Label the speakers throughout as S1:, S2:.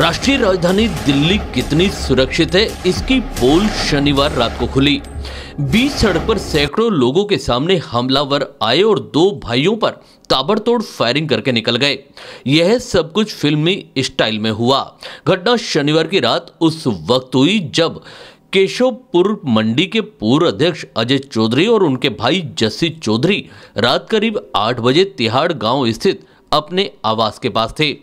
S1: राष्ट्रीय राजधानी दिल्ली कितनी सुरक्षित है इसकी पोल शनिवार रात को खुली बीच सड़क पर सैकड़ों लोगों के सामने हमलावर आए और दो भाइयों पर ताबड़तोड़ फायरिंग करके निकल गए यह सब कुछ फिल्मी स्टाइल में हुआ घटना शनिवार की रात उस वक्त हुई जब केशवपुर मंडी के पूर्व अध्यक्ष अजय चौधरी और उनके भाई जस्सी चौधरी रात करीब आठ बजे तिहाड़ गांव स्थित अपने आवास के पास थे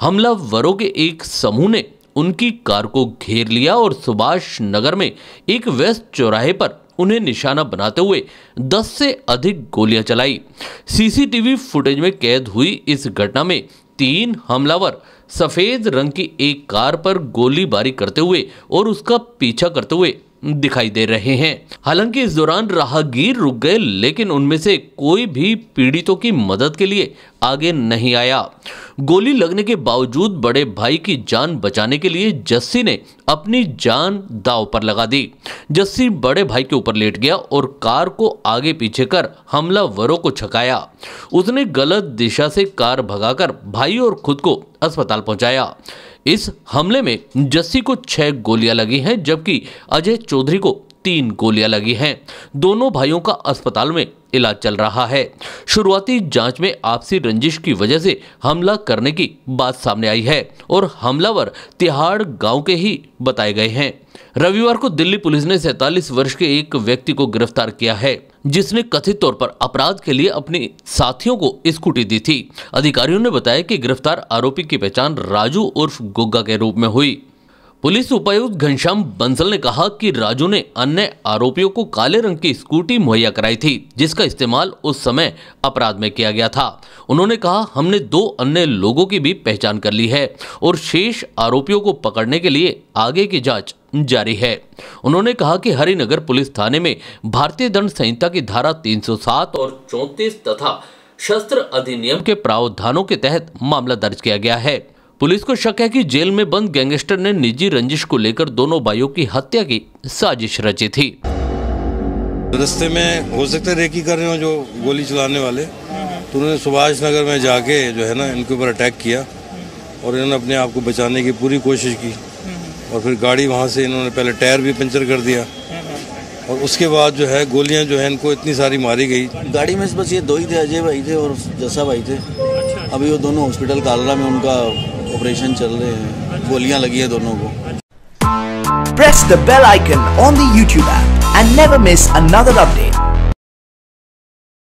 S1: हमलावरों के एक समूह ने उनकी कार को घेर लिया और सुभाष नगर में एक व्यस्त चौराहे पर उन्हें निशाना बनाते हुए 10 से अधिक गोलियां चलाई सीसीटीवी फुटेज में कैद हुई इस घटना में तीन हमलावर सफेद रंग की एक कार पर गोलीबारी करते हुए और उसका पीछा करते हुए दिखाई दे रहे हैं हालांकि इस दौरान राहगीर रुक गए लेकिन उनमें से कोई भी पीड़ितों की मदद के लिए आगे नहीं आया गोली लगने के बावजूद बड़े भाई की जान बचाने के लिए जस्सी ने अपनी जान दाव पर लगा दी जस्सी बड़े भाई के ऊपर लेट गया और कार को आगे पीछे कर हमलावरों को छकाया उसने गलत दिशा से कार भगाकर भाई और खुद को अस्पताल पहुंचाया इस हमले में जस्सी को छह गोलियां लगी हैं जबकि अजय चौधरी को तीन गोलियां लगी हैं दोनों भाइयों का अस्पताल में इलाज चल रहा है शुरुआती जांच में आपसी रंजिश की वजह से हमला करने की बात सामने आई है और हमलावर तिहाड़ गांव के ही बताए गए हैं रविवार को दिल्ली पुलिस ने सैतालीस वर्ष के एक व्यक्ति को गिरफ्तार किया है जिसने कथित तौर पर अपराध के लिए अपने साथियों को स्कूटी दी थी अधिकारियों ने बताया कि गिरफ्तार आरोपी की पहचान राजू उर्फ गोगा के रूप में हुई पुलिस उपायुक्त घनश्याम बंसल ने कहा कि राजू ने अन्य आरोपियों को काले रंग की स्कूटी मुहैया कराई थी जिसका इस्तेमाल उस समय अपराध में किया गया था उन्होंने कहा हमने दो अन्य लोगों की भी पहचान कर ली है और शेष आरोपियों को पकड़ने के लिए आगे की जांच जारी है उन्होंने कहा कि हरिनगर पुलिस थाने में भारतीय दंड संहिता की धारा तीन और चौतीस तथा शस्त्र अधिनियम के प्रावधानों के तहत मामला दर्ज किया गया है पुलिस को शक है कि जेल में बंद गैंगस्टर ने निजी रंजिश को लेकर दोनों भाइयों की हत्या की साजिश रची थी रस्ते में हो सकता रेकी कर रहे हो जो गोली चलाने वाले तो उन्होंने सुभाष नगर में जाके जो है ना इनके ऊपर अटैक किया और इन्होंने अपने आप को बचाने की पूरी कोशिश की और फिर गाड़ी वहाँ से इन्होंने पहले टायर भी पंचर कर दिया और उसके बाद जो है गोलियां जो है इनको इतनी सारी मारी गई गाड़ी में बस ये दो ही थे अजय भाई थे और जसा भाई थे अच्छा। अभी वो दोनों हॉस्पिटल कालरा में उनका ऑपरेशन चल रहे हैं गोलियां लगी है दोनों को Press the bell icon on the YouTube app and never miss another update.